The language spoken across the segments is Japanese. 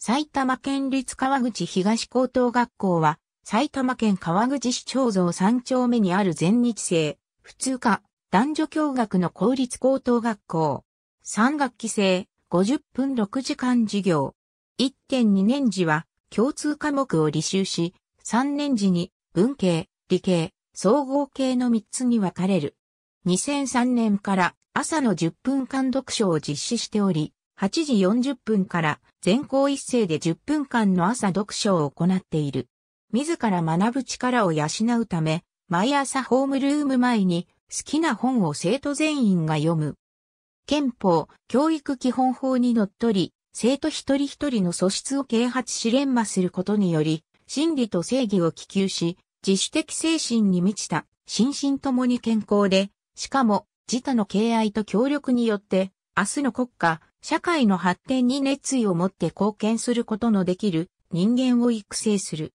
埼玉県立川口東高等学校は、埼玉県川口市長像3丁目にある全日制、普通科、男女共学の公立高等学校。3学期制、50分6時間授業。1.2年時は、共通科目を履修し、3年時に、文系、理系、総合系の3つに分かれる。2003年から朝の10分間読書を実施しており、8時40分から全校一斉で10分間の朝読書を行っている。自ら学ぶ力を養うため、毎朝ホームルーム前に好きな本を生徒全員が読む。憲法、教育基本法にのっとり、生徒一人一人の素質を啓発し連磨することにより、真理と正義を希求し、自主的精神に満ちた、心身ともに健康で、しかも、自他の敬愛と協力によって、明日の国家、社会の発展に熱意を持って貢献することのできる人間を育成する。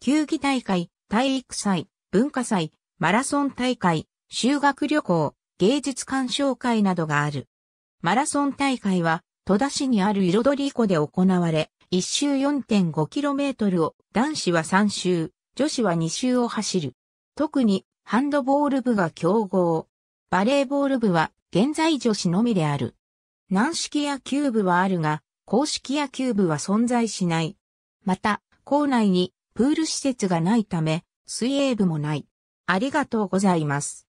球技大会、体育祭、文化祭、マラソン大会、修学旅行、芸術鑑賞会などがある。マラソン大会は、戸田市にある彩り湖で行われ、1周 4.5km を男子は3周、女子は2周を走る。特にハンドボール部が強豪。バレーボール部は現在女子のみである。軟式野球部はあるが、公式野球部は存在しない。また、校内にプール施設がないため、水泳部もない。ありがとうございます。